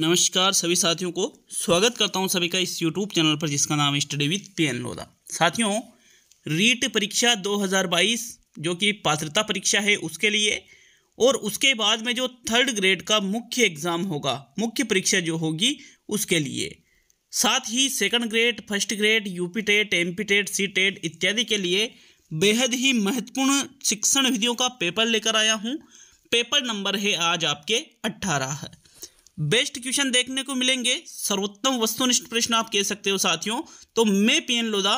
नमस्कार सभी साथियों को स्वागत करता हूं सभी का इस यूट्यूब चैनल पर जिसका नाम है study with P N Lodha साथियों रीट परीक्षा 2022 जो कि पात्रता परीक्षा है उसके लिए और उसके बाद में जो थर्ड ग्रेड का मुख्य एग्ज़ाम होगा मुख्य परीक्षा जो होगी उसके लिए साथ ही second grade first grade UP TET M P TET C TET इत्यादि के लिए बेहद ही महत्वपूर्ण शिक्षण विधियों का पेपर लेकर आया हूँ पेपर नंबर है आज आपके अट्ठारह है बेस्ट क्वेश्चन देखने को मिलेंगे सर्वोत्तम वस्तुनिष्ठ प्रश्न आप कह सकते हो साथियों तो मैं पी एन लोधा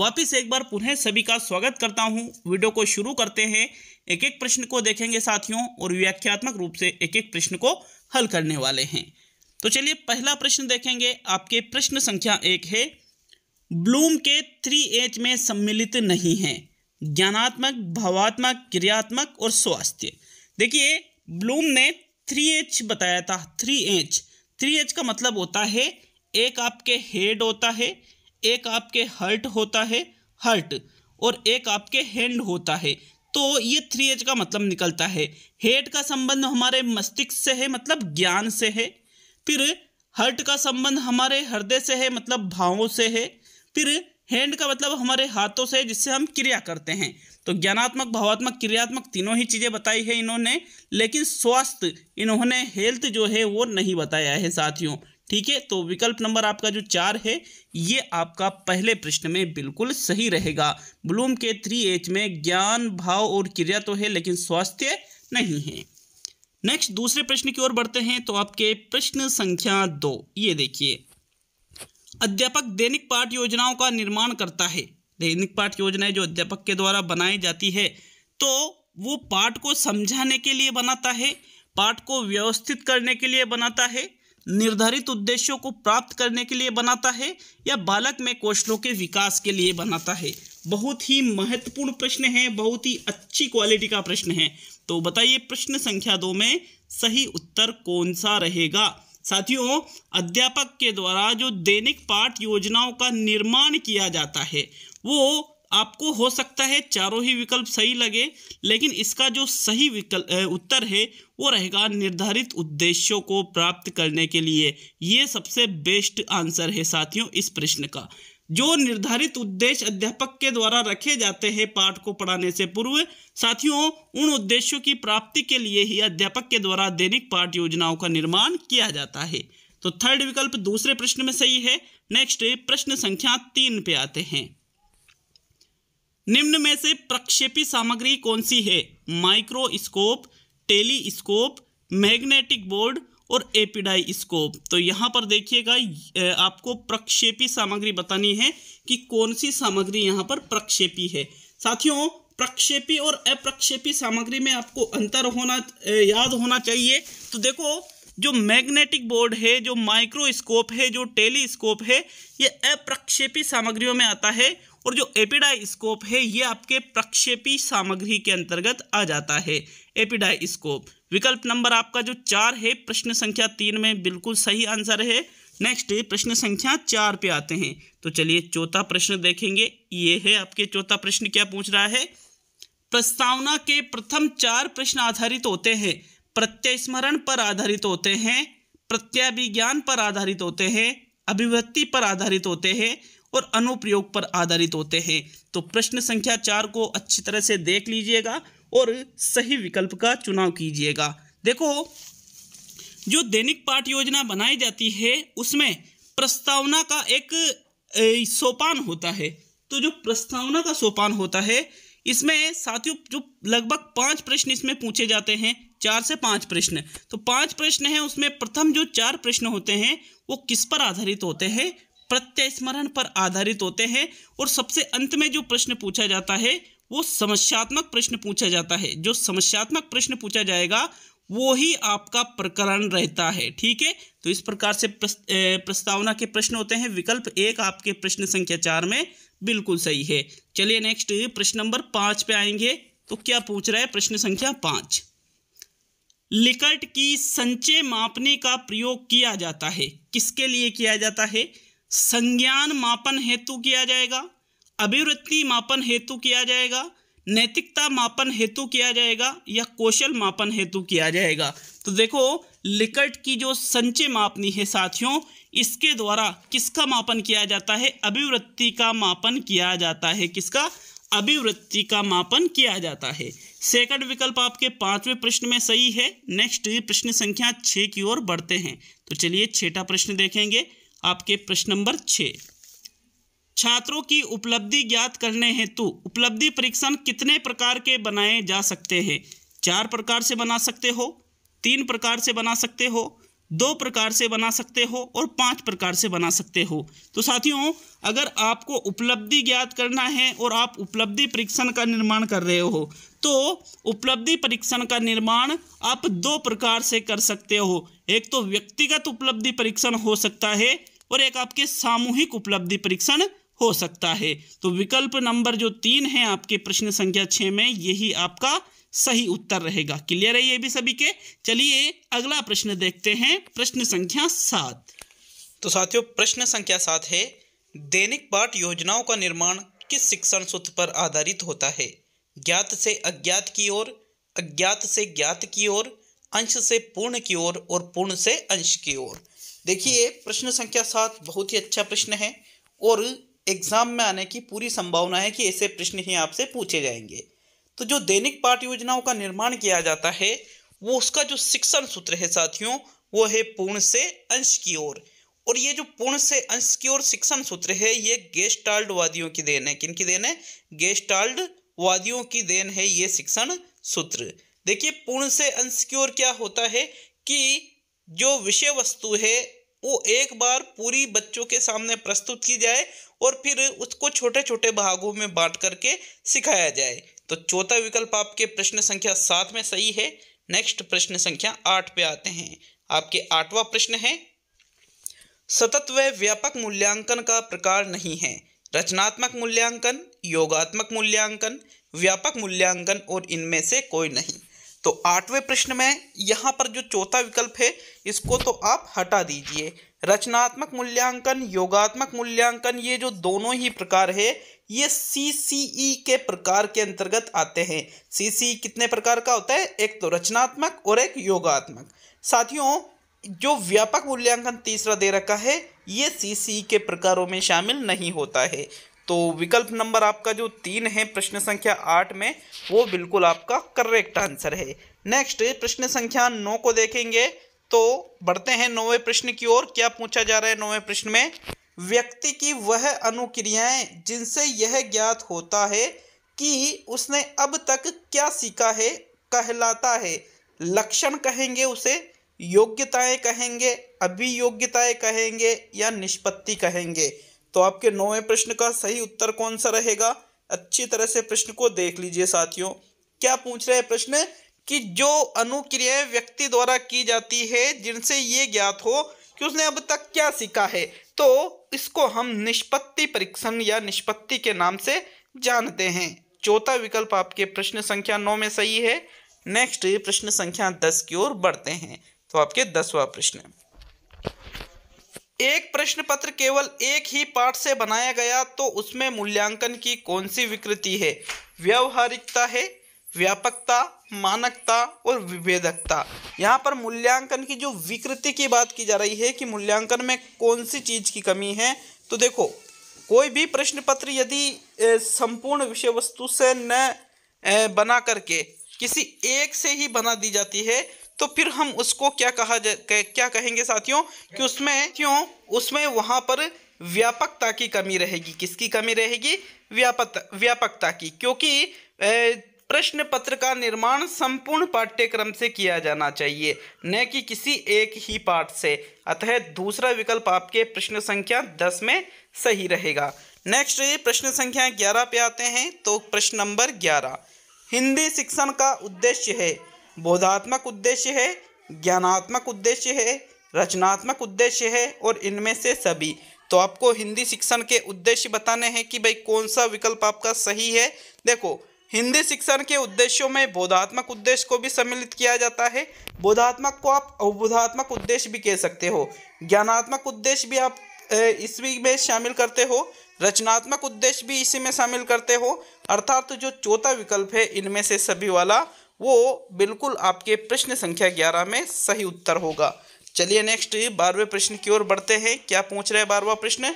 वापिस एक बार पुनः सभी का स्वागत करता हूं वीडियो को शुरू करते हैं एक एक प्रश्न को देखेंगे साथियों और व्याख्यात्मक रूप से एक एक प्रश्न को हल करने वाले हैं तो चलिए पहला प्रश्न देखेंगे आपके प्रश्न संख्या एक है ब्लूम के थ्री एच में सम्मिलित नहीं है ज्ञानात्मक भावात्मक क्रियात्मक और स्वास्थ्य देखिए ब्लूम ने थ्री एच बताया था थ्री एच थ्री एच का मतलब होता है एक आपके हेड होता है एक आपके हर्ट होता है हर्ट और एक आपके हैंड होता है तो ये थ्री एच का मतलब निकलता है हेड का संबंध हमारे मस्तिष्क से है मतलब ज्ञान से है फिर हर्ट का संबंध हमारे हृदय से है मतलब भावों से है फिर हैंड का मतलब हमारे हाथों से है जिससे हम क्रिया करते हैं तो ज्ञानात्मक भावात्मक क्रियात्मक तीनों ही चीज़ें बताई है इन्होंने लेकिन स्वास्थ्य इन्होंने हेल्थ जो है वो नहीं बताया है साथियों ठीक है तो विकल्प नंबर आपका जो चार है ये आपका पहले प्रश्न में बिल्कुल सही रहेगा ब्लूम के थ्री एच में ज्ञान भाव और क्रिया तो है लेकिन स्वास्थ्य नहीं है नेक्स्ट दूसरे प्रश्न की ओर बढ़ते हैं तो आपके प्रश्न संख्या दो ये देखिए अध्यापक दैनिक पाठ योजनाओं का निर्माण करता है दैनिक पाठ योजनाएं जो अध्यापक के द्वारा बनाई जाती है तो वो पाठ को समझाने के लिए बनाता है पाठ को व्यवस्थित करने के लिए बनाता है निर्धारित उद्देश्यों को प्राप्त करने के लिए बनाता है या बालक में कौशलों के विकास के लिए बनाता है बहुत ही महत्वपूर्ण प्रश्न है बहुत ही अच्छी क्वालिटी का प्रश्न है तो बताइए प्रश्न संख्या दो में सही उत्तर कौन सा रहेगा साथियों अध्यापक के द्वारा जो दैनिक पाठ योजनाओं का निर्माण किया जाता है वो आपको हो सकता है चारों ही विकल्प सही लगे लेकिन इसका जो सही विकल्प उत्तर है वो रहेगा निर्धारित उद्देश्यों को प्राप्त करने के लिए ये सबसे बेस्ट आंसर है साथियों इस प्रश्न का जो निर्धारित उद्देश्य अध्यापक के द्वारा रखे जाते हैं पाठ को पढ़ाने से पूर्व साथियों उन उद्देश्यों की प्राप्ति के लिए ही अध्यापक के द्वारा दैनिक पाठ योजनाओं का निर्माण किया जाता है तो थर्ड विकल्प दूसरे प्रश्न में सही है नेक्स्ट प्रश्न संख्या तीन पे आते हैं निम्न में से प्रक्षेपी सामग्री कौन सी है माइक्रोस्कोप टेलीस्कोप मैग्नेटिक बोर्ड और एपिडाई स्कोप तो यहाँ पर देखिएगा आपको प्रक्षेपी सामग्री बतानी है कि कौन सी सामग्री यहाँ पर प्रक्षेपी है साथियों प्रक्षेपी और अप्रक्षेपी सामग्री में आपको अंतर होना याद होना चाहिए तो देखो जो मैग्नेटिक बोर्ड है जो माइक्रोस्कोप है जो टेलीस्कोप है ये अप्रक्षेपी सामग्रियों में आता है और जो एपिडाइस्कोप है ये आपके प्रक्षेपी सामग्री के अंतर्गत आ जाता है एपिडाइस्कोप विकल्प नंबर आपका जो चार है प्रश्न संख्या तीन में बिल्कुल सही आंसर है नेक्स्ट प्रश्न संख्या चार पे आते हैं तो चलिए चौथा प्रश्न देखेंगे ये है आपके चौथा प्रश्न क्या पूछ रहा है प्रस्तावना के प्रथम चार प्रश्न आधारित होते हैं प्रत्यय स्मरण पर आधारित होते हैं प्रत्याभिज्ञान पर आधारित होते हैं अभिव्यक्ति पर आधारित होते हैं और अनुप्रयोग पर आधारित होते हैं तो प्रश्न संख्या चार को अच्छी तरह से देख लीजिएगा और सही विकल्प का चुनाव कीजिएगा देखो जो दैनिक पाठ योजना बनाई जाती है उसमें प्रस्तावना का एक सोपान होता है तो जो प्रस्तावना का सोपान होता है इसमें साथियों जो लगभग पांच प्रश्न इसमें पूछे जाते हैं चार से पांच प्रश्न तो पांच प्रश्न हैं उसमें प्रथम जो चार प्रश्न होते हैं वो किस पर आधारित होते हैं प्रत्यस्मरण पर आधारित होते हैं और सबसे अंत में जो प्रश्न पूछा जाता है वो समस्यात्मक प्रश्न पूछा जाता है जो समस्यात्मक प्रश्न पूछा जाएगा वो ही आपका प्रकरण रहता है ठीक है तो इस प्रकार से प्रस्तावना के प्रश्न होते हैं विकल्प एक आपके प्रश्न संख्या चार में बिल्कुल सही है चलिए नेक्स्ट प्रश्न नंबर पांच पे आएंगे तो क्या पूछ रहा है प्रश्न संख्या पांच लिकट की संचय मापने का प्रयोग किया जाता है किसके लिए किया जाता है संज्ञान मापन हेतु किया जाएगा अभिवृत्ति मापन हेतु किया जाएगा नैतिकता मापन हेतु किया जाएगा या कौशल मापन हेतु किया जाएगा तो देखो लिकट की जो संचय मापनी है साथियों इसके द्वारा किसका मापन किया जाता है अभिवृत्ति का मापन किया जाता है किसका अभिवृत्ति का मापन किया जाता है सेकंड विकल्प आपके पांचवें प्रश्न में सही है नेक्स्ट प्रश्न संख्या छः की ओर बढ़ते हैं तो चलिए छठा प्रश्न देखेंगे आपके प्रश्न नंबर छः छात्रों की उपलब्धि ज्ञात करने हेतु उपलब्धि परीक्षण कितने प्रकार के बनाए जा सकते हैं चार प्रकार से बना सकते हो तीन प्रकार से बना सकते हो दो प्रकार से बना सकते हो और पांच प्रकार से बना सकते हो तो साथियों अगर आपको उपलब्धि ज्ञात करना है और आप उपलब्धि परीक्षण का निर्माण कर रहे हो तो उपलब्धि परीक्षण का निर्माण आप दो प्रकार से कर सकते हो एक तो व्यक्तिगत उपलब्धि परीक्षण हो सकता है और एक आपके सामूहिक उपलब्धि परीक्षण हो सकता है तो विकल्प नंबर जो तीन है आपके प्रश्न संख्या छः में यही आपका सही उत्तर रहेगा क्लियर है ये भी सभी के चलिए अगला प्रश्न देखते हैं प्रश्न संख्या सात तो साथियों प्रश्न संख्या सात है दैनिक पाठ योजनाओं का निर्माण किस शिक्षण सूत्र पर आधारित होता है ज्ञात से अज्ञात की ओर अज्ञात से ज्ञात की ओर अंश से पूर्ण की ओर और पूर्ण से अंश की ओर देखिए प्रश्न संख्या सात बहुत ही अच्छा प्रश्न है और एग्जाम में आने की पूरी संभावना है कि ऐसे प्रश्न ही आपसे पूछे जाएंगे तो जो दैनिक पाठ योजनाओं का निर्माण किया जाता है वो उसका जो शिक्षण सूत्र है साथियों वो है पूर्ण से अंश की ओर और, ये जो पूर्ण से अंश की ओर शिक्षण सूत्र है ये गेस्टाल्ड वादियों की देन है किन की देन है गेस्टाल्ड वादियों की देन है ये शिक्षण सूत्र देखिए पूर्ण से अंश की ओर क्या होता है कि जो विषय वस्तु है वो एक बार पूरी बच्चों के सामने प्रस्तुत की जाए और फिर उसको छोटे छोटे भागों में बांट करके सिखाया जाए तो चौथा विकल्प आपके प्रश्न संख्या सात में सही है नेक्स्ट प्रश्न संख्या आठ पे आते हैं आपके आठवां प्रश्न है सतत व व्यापक मूल्यांकन का प्रकार नहीं है रचनात्मक मूल्यांकन योगात्मक मूल्यांकन व्यापक मूल्यांकन और इनमें से कोई नहीं तो आठवें प्रश्न में यहाँ पर जो चौथा विकल्प है इसको तो आप हटा दीजिए रचनात्मक मूल्यांकन योगात्मक मूल्यांकन ये जो दोनों ही प्रकार है ये सी e के प्रकार के अंतर्गत आते हैं सी e कितने प्रकार का होता है एक तो रचनात्मक और एक योगात्मक साथियों जो व्यापक मूल्यांकन तीसरा दे रखा है ये ई e के प्रकारों में शामिल नहीं होता है तो विकल्प नंबर आपका जो तीन है प्रश्न संख्या आठ में वो बिल्कुल आपका करेक्ट आंसर है नेक्स्ट प्रश्न संख्या नौ को देखेंगे तो बढ़ते हैं नौवे प्रश्न की ओर क्या पूछा जा रहा है नौवे प्रश्न में व्यक्ति की वह अनुक्रियाएं जिनसे यह ज्ञात होता है कि उसने अब तक क्या सीखा है कहलाता है लक्षण कहेंगे उसे योग्यताएं कहेंगे अभियोग्यताएं कहेंगे या निष्पत्ति कहेंगे तो आपके नौवें प्रश्न का सही उत्तर कौन सा रहेगा अच्छी तरह से प्रश्न को देख लीजिए साथियों क्या पूछ रहे हैं प्रश्न कि जो अनुक्रिया व्यक्ति द्वारा की जाती है जिनसे ये ज्ञात हो कि उसने अब तक क्या सीखा है तो इसको हम निष्पत्ति परीक्षण या निष्पत्ति के नाम से जानते हैं चौथा विकल्प आपके प्रश्न संख्या नौ में सही है नेक्स्ट प्रश्न संख्या दस की ओर बढ़ते हैं तो आपके दसवा प्रश्न एक प्रश्न पत्र केवल एक ही पाठ से बनाया गया तो उसमें मूल्यांकन की कौन सी विकृति है व्यवहारिकता है व्यापकता मानकता और विभेदकता यहाँ पर मूल्यांकन की जो विकृति की बात की जा रही है कि मूल्यांकन में कौन सी चीज़ की कमी है तो देखो कोई भी प्रश्न पत्र यदि संपूर्ण विषय वस्तु से न बना करके किसी एक से ही बना दी जाती है तो फिर हम उसको क्या कहा जाए क्या कहेंगे साथियों कि उसमें क्यों उसमें वहाँ पर व्यापकता की कमी रहेगी किसकी कमी रहेगी व्यापक व्यापकता की क्योंकि ए, प्रश्न पत्र का निर्माण संपूर्ण पाठ्यक्रम से किया जाना चाहिए न कि किसी एक ही पाठ से अतः दूसरा विकल्प आपके प्रश्न संख्या दस में सही रहेगा नेक्स्ट प्रश्न संख्या ग्यारह पे आते हैं तो प्रश्न नंबर ग्यारह हिंदी शिक्षण का उद्देश्य है बोधात्मक उद्देश्य है ज्ञानात्मक उद्देश्य है रचनात्मक उद्देश्य है और इनमें से सभी तो आपको हिंदी शिक्षण के उद्देश्य बताने हैं कि भाई कौन सा विकल्प आपका सही है देखो हिंदी शिक्षण के उद्देश्यों में बोधात्मक उद्देश्य को भी सम्मिलित किया जाता है बोधात्मक को आप अवबोधात्मक उद्देश्य भी कह सकते हो ज्ञानात्मक उद्देश्य भी आप इसी में शामिल करते हो रचनात्मक उद्देश्य भी इसी में शामिल करते हो अर्थात जो चौथा विकल्प है इनमें से सभी वाला वो बिल्कुल आपके प्रश्न संख्या ग्यारह में सही उत्तर होगा चलिए नेक्स्ट बारहवें प्रश्न की ओर बढ़ते हैं क्या पूछ रहे हैं बारहवा प्रश्न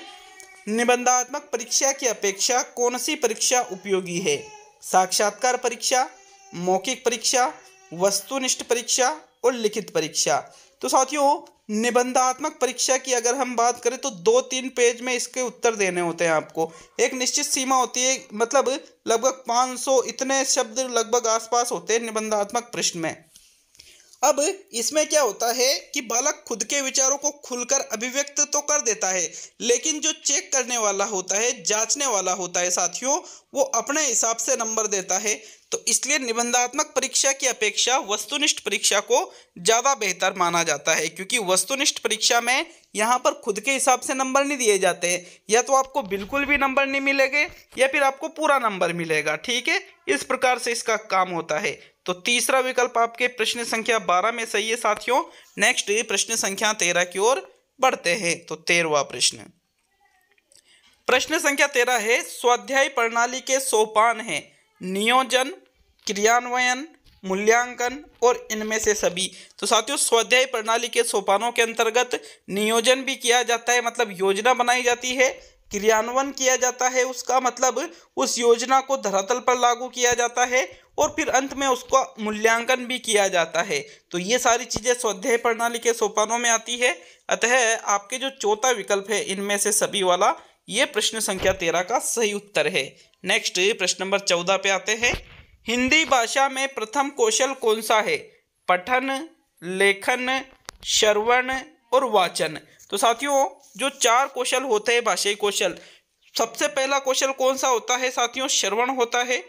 निबंधात्मक परीक्षा की अपेक्षा कौन सी परीक्षा उपयोगी है साक्षात्कार परीक्षा मौखिक परीक्षा वस्तुनिष्ठ परीक्षा और लिखित परीक्षा तो साथियों निबंधात्मक परीक्षा की अगर हम बात करें तो दो तीन पेज में इसके उत्तर देने होते हैं आपको एक निश्चित सीमा होती है मतलब लगभग 500 इतने शब्द लगभग आसपास होते हैं निबंधात्मक प्रश्न में अब इसमें क्या होता है कि बालक खुद के विचारों को खुलकर अभिव्यक्त तो कर देता है लेकिन जो चेक करने वाला होता है जांचने वाला होता है साथियों वो अपने हिसाब से नंबर देता है तो इसलिए निबंधात्मक परीक्षा की अपेक्षा वस्तुनिष्ठ परीक्षा को ज़्यादा बेहतर माना जाता है क्योंकि वस्तुनिष्ठ परीक्षा में यहाँ पर खुद के हिसाब से नंबर नहीं दिए जाते हैं या तो आपको बिल्कुल भी नंबर नहीं मिलेंगे या फिर आपको पूरा नंबर मिलेगा ठीक है इस प्रकार से इसका काम होता है तो तीसरा विकल्प आपके प्रश्न संख्या बारह में सही है साथियों नेक्स्ट प्रश्न संख्या तेरह की ओर बढ़ते हैं तो तेरहवा प्रश्न प्रश्न संख्या तेरह है स्वाध्याय प्रणाली के सोपान है नियोजन क्रियान्वयन मूल्यांकन और इनमें से सभी तो साथियों स्वाध्याय प्रणाली के सोपानों के अंतर्गत नियोजन भी किया जाता है मतलब योजना बनाई जाती है क्रियान्वयन किया जाता है उसका मतलब उस योजना को धरातल पर लागू किया जाता है और फिर अंत में उसका मूल्यांकन भी किया जाता है तो ये सारी चीज़ें स्वाध्याय प्रणाली के सोपानों में आती है अतः आपके जो चौथा विकल्प है इनमें से सभी वाला ये प्रश्न संख्या तेरह का सही उत्तर है नेक्स्ट प्रश्न नंबर चौदह पे आते हैं हिंदी भाषा में प्रथम कौशल कौन सा है पठन लेखन श्रवण और वाचन तो साथियों जो चार कौशल होते हैं भाषाई कौशल सबसे पहला कौशल कौन सा होता है साथियों श्रवण होता है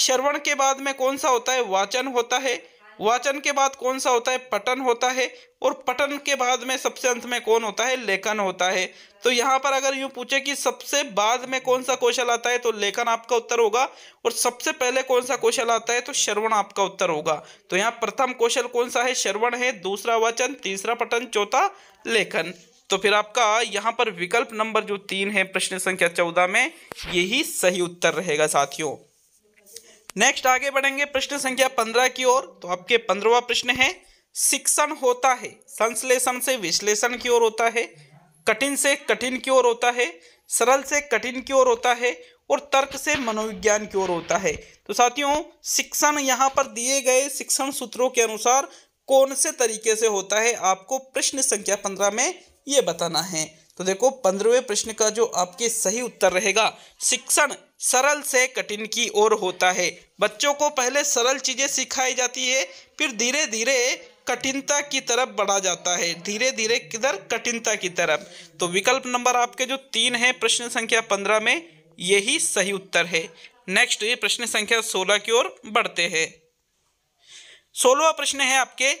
श्रवण के बाद में कौन सा होता है वाचन होता है वाचन के बाद कौन सा होता है पठन होता है और पठन के बाद में सबसे अंत में कौन होता है लेखन होता है तो यहाँ पर अगर यूँ पूछे कि सबसे बाद में कौन सा कौशल आता है तो लेखन आपका उत्तर होगा और सबसे पहले कौन सा कौशल आता है तो श्रवण आपका उत्तर होगा तो यहाँ प्रथम कौशल कौन सा है श्रवण है दूसरा वाचन तीसरा पठन चौथा लेखन तो फिर आपका यहाँ पर विकल्प नंबर जो तीन है प्रश्न संख्या चौदह में यही सही उत्तर रहेगा साथियों नेक्स्ट आगे बढ़ेंगे प्रश्न संख्या पंद्रह की ओर तो आपके पंद्रवा प्रश्न है शिक्षण होता है संश्लेषण से विश्लेषण की ओर होता है कठिन से कठिन की ओर होता है सरल से कठिन की ओर होता है और तर्क से मनोविज्ञान की ओर होता है तो साथियों शिक्षण यहाँ पर दिए गए शिक्षण सूत्रों के अनुसार कौन से तरीके से होता है आपको प्रश्न संख्या पंद्रह में ये बताना है तो देखो पंद्रहवें प्रश्न का जो आपके सही उत्तर रहेगा शिक्षण सरल से कठिन की ओर होता है बच्चों को पहले सरल चीज़ें सिखाई जाती है फिर धीरे धीरे कठिनता की तरफ बढ़ा जाता है धीरे धीरे किधर कठिनता की तरफ तो विकल्प नंबर आपके जो तीन है प्रश्न संख्या पंद्रह में यही सही उत्तर है नेक्स्ट ये प्रश्न संख्या सोलह की ओर बढ़ते हैं सोलवा प्रश्न है आपके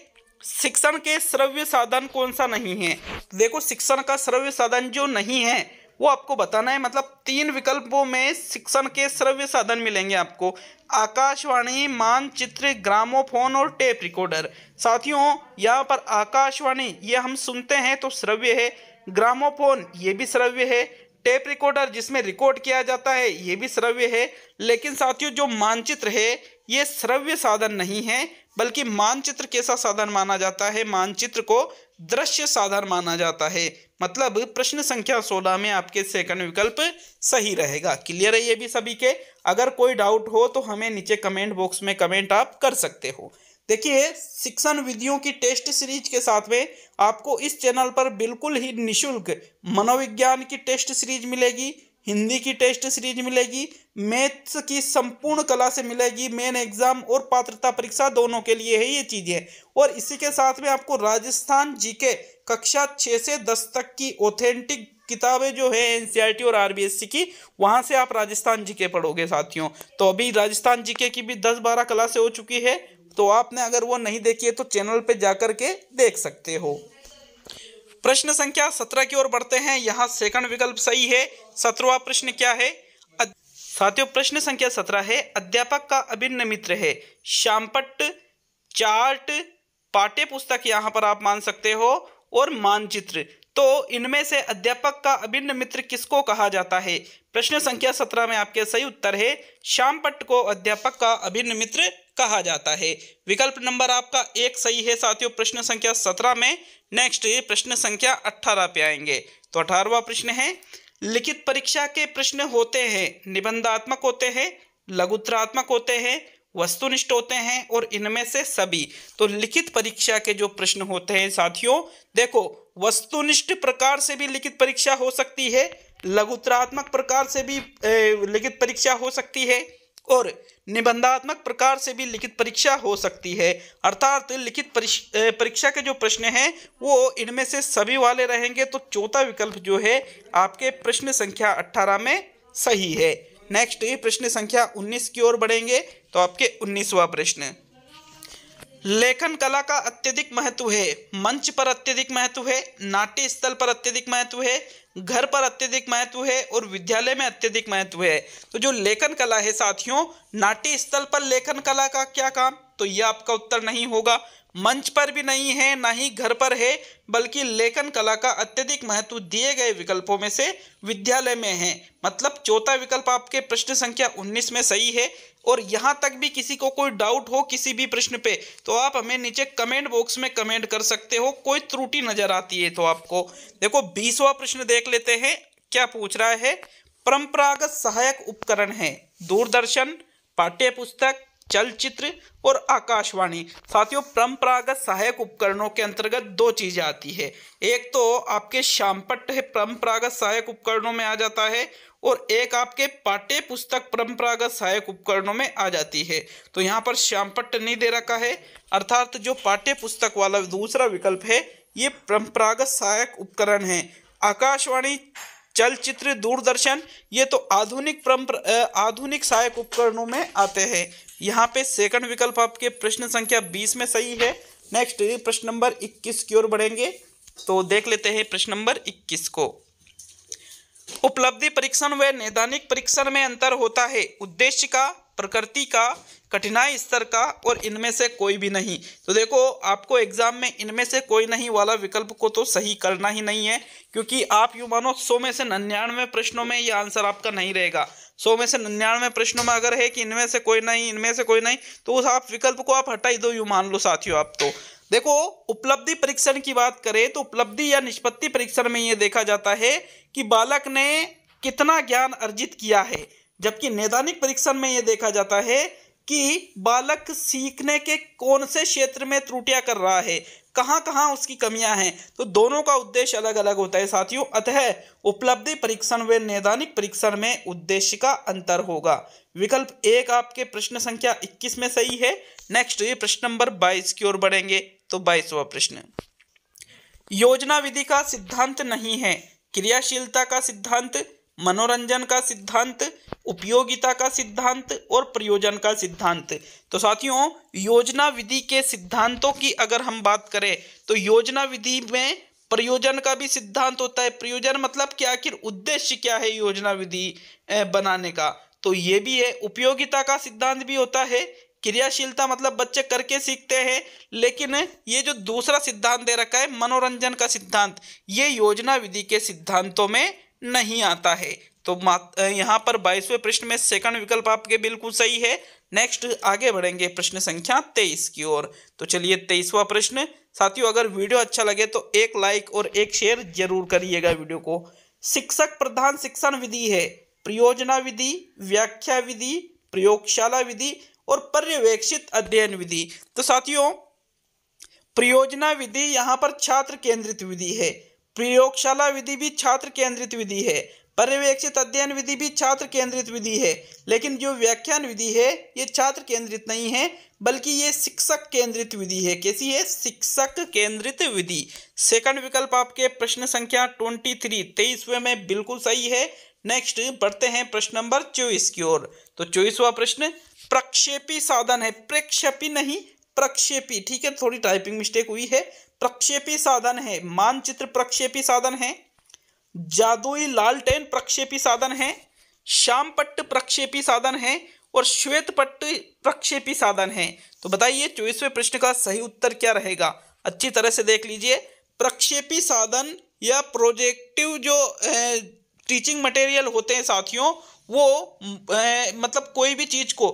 शिक्षण के श्रव्य साधन कौन सा नहीं है देखो शिक्षण का श्रव्य साधन जो नहीं है वो आपको बताना है मतलब तीन विकल्पों में शिक्षण के श्रव्य साधन मिलेंगे आपको आकाशवाणी मानचित्र ग्रामोफोन और टेप रिकॉर्डर साथियों यहाँ पर आकाशवाणी ये हम सुनते हैं तो श्रव्य है ग्रामोफोन ये भी श्रव्य है टेप रिकॉर्डर जिसमें रिकॉर्ड किया जाता है ये भी श्रव्य है लेकिन साथियों जो मानचित्र है ये श्रव्य साधन नहीं है बल्कि मानचित्र कैसा साधन माना जाता है मानचित्र को दृश्य साधन माना जाता है मतलब प्रश्न संख्या सोलह में आपके सेकंड विकल्प सही रहेगा क्लियर है ये भी सभी के अगर कोई डाउट हो तो हमें नीचे कमेंट बॉक्स में कमेंट आप कर सकते हो देखिए शिक्षण विधियों की टेस्ट सीरीज के साथ में आपको इस चैनल पर बिल्कुल ही निशुल्क मनोविज्ञान की टेस्ट सीरीज मिलेगी हिंदी की टेस्ट सीरीज मिलेगी मैथ्स की संपूर्ण कला से मिलेगी मेन एग्जाम और पात्रता परीक्षा दोनों के लिए है ये चीज़ें और इसी के साथ में आपको राजस्थान जीके कक्षा छः से दस तक की ऑथेंटिक किताबें जो है एनसीईआरटी और आरबीएससी की वहाँ से आप राजस्थान जीके पढ़ोगे साथियों तो अभी राजस्थान जीके की भी दस बारह क्लासें हो चुकी है तो आपने अगर वो नहीं देखी है तो चैनल पे जाकर के देख सकते हो प्रश्न संख्या सत्रह की ओर बढ़ते हैं यहाँ सेकंड विकल्प सही है सत्रवा प्रश्न क्या है साथियों प्रश्न संख्या सत्रह है अध्यापक का अभिन्न मित्र है शामपट चार्ट पाठ्य पुस्तक यहाँ पर आप मान सकते हो और मानचित्र तो इनमें से अध्यापक का अभिन्न मित्र किसको कहा जाता है प्रश्न संख्या सत्रह में आपके सही उत्तर है पट्ट को अध्यापक का अभिन्न मित्र कहा जाता है विकल्प नंबर आपका एक सही है साथियों प्रश्न संख्या सत्रह में नेक्स्ट प्रश्न संख्या अठारह पे आएंगे तो अठारवा प्रश्न है लिखित परीक्षा के प्रश्न होते हैं निबंधात्मक होते हैं लघुत्रात्मक होते हैं वस्तुनिष्ठ होते हैं और इनमें से सभी तो लिखित परीक्षा के जो प्रश्न होते हैं साथियों देखो वस्तुनिष्ठ प्रकार से भी लिखित परीक्षा हो सकती है लघुतरात्मक प्रकार से भी लिखित परीक्षा हो सकती है और निबंधात्मक प्रकार से भी लिखित परीक्षा हो सकती है अर्थात लिखित परीक्षा के जो प्रश्न हैं वो इनमें से सभी वाले रहेंगे तो चौथा विकल्प जो है आपके प्रश्न संख्या 18 में सही है नेक्स्ट प्रश्न संख्या 19 की ओर बढ़ेंगे तो आपके 19वां प्रश्न लेखन कला का अत्यधिक महत्व है मंच पर अत्यधिक महत्व है नाट्य स्थल पर अत्यधिक महत्व है घर पर अत्यधिक महत्व है और विद्यालय में अत्यधिक महत्व है तो जो लेखन कला है साथियों नाट्य स्थल पर लेखन कला का क्या काम तो यह आपका उत्तर नहीं होगा मंच पर भी नहीं है ना ही घर पर है बल्कि लेखन कला का अत्यधिक महत्व दिए गए विकल्पों में से विद्यालय में है मतलब चौथा विकल्प आपके प्रश्न संख्या 19 में सही है और यहाँ तक भी किसी को कोई डाउट हो किसी भी प्रश्न पे तो आप हमें नीचे कमेंट बॉक्स में कमेंट कर सकते हो कोई त्रुटि नज़र आती है तो आपको देखो बीसवा प्रश्न देख लेते हैं क्या पूछ रहा है परंपरागत सहायक उपकरण है दूरदर्शन पाठ्य पुस्तक चलचित्र और आकाशवाणी साथियों परंपरागत सहायक उपकरणों के अंतर्गत दो चीज़ें आती है एक तो आपके शामपट परंपरागत सहायक उपकरणों में आ जाता है और एक आपके पाठ्य पुस्तक परंपरागत सहायक उपकरणों में आ जाती है तो यहाँ पर श्यामपट्ट नहीं दे रखा है अर्थात जो पाठ्य पुस्तक वाला दूसरा विकल्प है ये परंपरागत सहायक उपकरण है आकाशवाणी चलचित्र दूरदर्शन ये तो आधुनिक परंपरा आधुनिक सहायक उपकरणों में आते हैं यहाँ पे सेकंड विकल्प आपके प्रश्न संख्या बीस में सही है नेक्स्ट प्रश्न नंबर इक्कीस की ओर बढ़ेंगे तो देख लेते हैं प्रश्न नंबर इक्कीस को उपलब्धि परीक्षण व नैदानिक परीक्षण में अंतर होता है उद्देश्य का प्रकृति का कठिनाई स्तर का और इनमें से कोई भी नहीं तो देखो आपको एग्जाम में इनमें से कोई नहीं वाला विकल्प को तो सही करना ही नहीं है क्योंकि आप यूँ मानो सौ में से निन्यानवे प्रश्नों में ये आंसर आपका नहीं रहेगा सौ में से नन्यानवे प्रश्नों में अगर है कि इनमें से कोई नहीं इनमें से कोई नहीं तो उस आप विकल्प को आप हटाई दो यूँ मान लो साथियों आप तो देखो उपलब्धि परीक्षण की बात करें तो उपलब्धि या निष्पत्ति परीक्षण में ये देखा जाता है कि बालक ने कितना ज्ञान अर्जित किया है जबकि नैदानिक परीक्षण में यह देखा जाता है कि बालक सीखने के कौन से क्षेत्र में त्रुटियां कर रहा है कहाँ कहां उसकी कमियां हैं तो दोनों का उद्देश्य अलग अलग होता है साथियों अतः उपलब्धि परीक्षण व नैदानिक परीक्षण में उद्देश्य का अंतर होगा विकल्प एक आपके प्रश्न संख्या 21 में सही है नेक्स्ट ये प्रश्न नंबर 22 की ओर बढ़ेंगे तो बाईसवा प्रश्न योजना विधि का सिद्धांत नहीं है क्रियाशीलता का सिद्धांत मनोरंजन का सिद्धांत उपयोगिता का सिद्धांत और प्रयोजन का सिद्धांत तो साथियों योजना विधि के सिद्धांतों की अगर हम बात करें तो योजना विधि में प्रयोजन का भी सिद्धांत होता है प्रयोजन मतलब क्या आखिर उद्देश्य क्या है योजना विधि बनाने का तो ये भी है उपयोगिता का सिद्धांत भी होता है क्रियाशीलता मतलब बच्चे करके सीखते हैं लेकिन ये जो दूसरा सिद्धांत दे रखा है मनोरंजन का सिद्धांत ये योजना विधि के सिद्धांतों में नहीं आता है तो यहाँ पर बाईसवें प्रश्न में सेकंड विकल्प आपके बिल्कुल सही है नेक्स्ट आगे बढ़ेंगे प्रश्न संख्या तेईस की ओर तो चलिए तेईसवा प्रश्न साथियों अगर वीडियो अच्छा लगे तो एक लाइक और एक शेयर जरूर करिएगा वीडियो को शिक्षक प्रधान शिक्षण विधि है प्रयोजना विधि व्याख्या विधि प्रयोगशाला विधि और पर्यवेक्षित अध्ययन विधि तो साथियों प्रयोजना विधि यहाँ पर छात्र केंद्रित विधि है प्रयोगशाला विधि भी छात्र केंद्रित विधि है पर्यवेक्षित अध्ययन विधि भी छात्र केंद्रित विधि है लेकिन जो व्याख्यान विधि है ये छात्र केंद्रित नहीं है बल्कि ये शिक्षक केंद्रित विधि है कैसी है शिक्षक केंद्रित विधि सेकंड विकल्प आपके प्रश्न संख्या ट्वेंटी थ्री तेईसवें में बिल्कुल सही है नेक्स्ट बढ़ते हैं प्रश्न नंबर चौबीस की ओर तो चौबीसवा प्रश्न प्रक्षेपी साधन है प्रक्षेपी नहीं प्रक्षेपी ठीक है थोड़ी टाइपिंग मिस्टेक हुई है प्रक्षेपी साधन है मानचित्र प्रक्षेपी साधन है जादुई लालटेन प्रक्षेपी साधन है श्याम पट्ट प्रक्षेपी साधन है और श्वेत पट्ट प्रक्षेपी साधन है तो बताइए चौबीसवें प्रश्न का सही उत्तर क्या रहेगा अच्छी तरह से देख लीजिए प्रक्षेपी साधन या प्रोजेक्टिव जो ए, टीचिंग मटेरियल होते हैं साथियों वो ए, मतलब कोई भी चीज़ को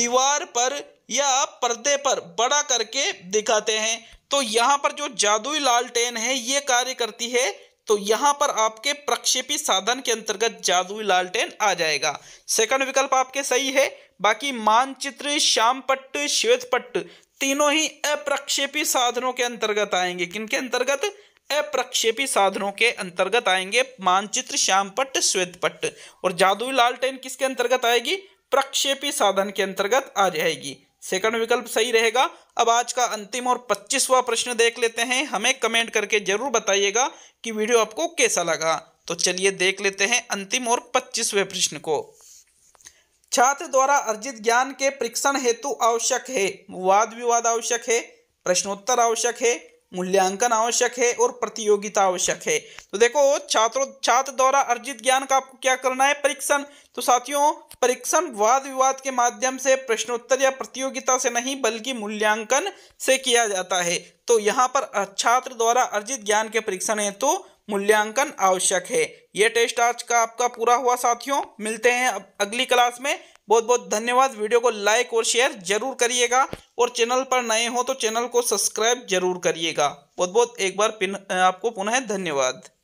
दीवार पर या पर्दे पर बड़ा करके दिखाते हैं तो यहाँ पर जो जादुई लालटेन है ये कार्य करती है तो यहाँ पर आपके प्रक्षेपी साधन के अंतर्गत जादुई लालटेन आ जाएगा सेकंड विकल्प आपके सही है बाकी मानचित्र श्याम पट्ट श्वेत पट्ट तीनों ही अप्रक्षेपी साधनों के अंतर्गत आएंगे किनके अंतर्गत अप्रक्षेपी साधनों के अंतर्गत आएंगे मानचित्र श्याम पट्ट श्वेत पट्ट और जादुई लालटेन किसके अंतर्गत आएगी प्रक्षेपी साधन के अंतर्गत आ जाएगी सेकंड विकल्प सही रहेगा अब आज का अंतिम और पच्चीसवा प्रश्न देख लेते हैं हमें कमेंट करके जरूर बताइएगा कि वीडियो आपको कैसा लगा तो चलिए देख लेते हैं अंतिम और पच्चीसवें प्रश्न को छात्र द्वारा अर्जित ज्ञान के परीक्षण हेतु आवश्यक है वाद विवाद आवश्यक है प्रश्नोत्तर आवश्यक है मूल्यांकन आवश्यक है और प्रतियोगिता आवश्यक है तो देखो छात्रों छात्र द्वारा अर्जित ज्ञान का आपको क्या करना है परीक्षण तो साथियों परीक्षण वाद विवाद के माध्यम से प्रश्नोत्तर या प्रतियोगिता से नहीं बल्कि मूल्यांकन से किया जाता है तो यहाँ पर छात्र द्वारा अर्जित ज्ञान के परीक्षण है तो मूल्यांकन आवश्यक है यह टेस्ट आज का आपका पूरा हुआ साथियों मिलते हैं अगली क्लास में बहुत बहुत धन्यवाद वीडियो को लाइक और शेयर जरूर करिएगा और चैनल पर नए हो तो चैनल को सब्सक्राइब जरूर करिएगा बहुत बहुत एक बार आपको पुनः धन्यवाद